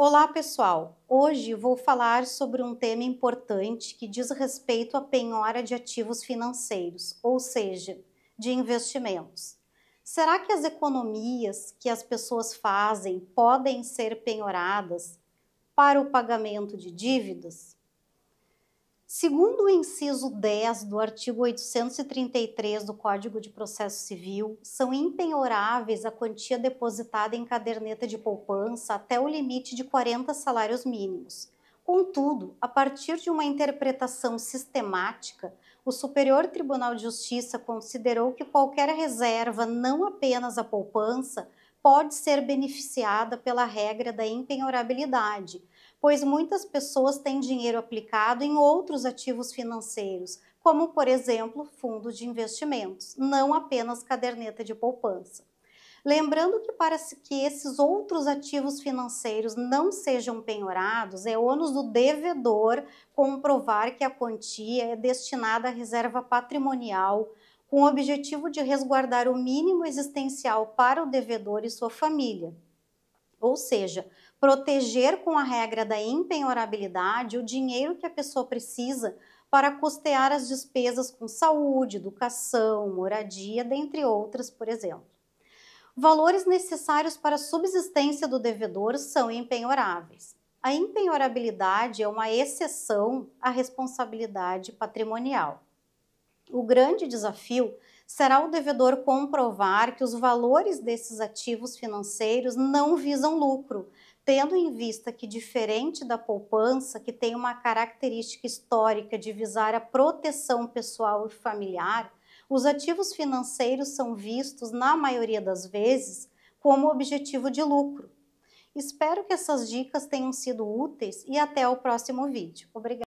Olá, pessoal! Hoje vou falar sobre um tema importante que diz respeito à penhora de ativos financeiros, ou seja, de investimentos. Será que as economias que as pessoas fazem podem ser penhoradas para o pagamento de dívidas? Segundo o inciso 10 do artigo 833 do Código de Processo Civil, são impenhoráveis a quantia depositada em caderneta de poupança até o limite de 40 salários mínimos. Contudo, a partir de uma interpretação sistemática, o Superior Tribunal de Justiça considerou que qualquer reserva, não apenas a poupança, pode ser beneficiada pela regra da impenhorabilidade pois muitas pessoas têm dinheiro aplicado em outros ativos financeiros, como, por exemplo, fundos de investimentos, não apenas caderneta de poupança. Lembrando que para que esses outros ativos financeiros não sejam penhorados, é ônus do devedor comprovar que a quantia é destinada à reserva patrimonial, com o objetivo de resguardar o mínimo existencial para o devedor e sua família. Ou seja, proteger com a regra da empenhorabilidade o dinheiro que a pessoa precisa para custear as despesas com saúde, educação, moradia, dentre outras, por exemplo. Valores necessários para a subsistência do devedor são empenhoráveis. A empenhorabilidade é uma exceção à responsabilidade patrimonial. O grande desafio será o devedor comprovar que os valores desses ativos financeiros não visam lucro, tendo em vista que, diferente da poupança, que tem uma característica histórica de visar a proteção pessoal e familiar, os ativos financeiros são vistos, na maioria das vezes, como objetivo de lucro. Espero que essas dicas tenham sido úteis e até o próximo vídeo. Obrigada!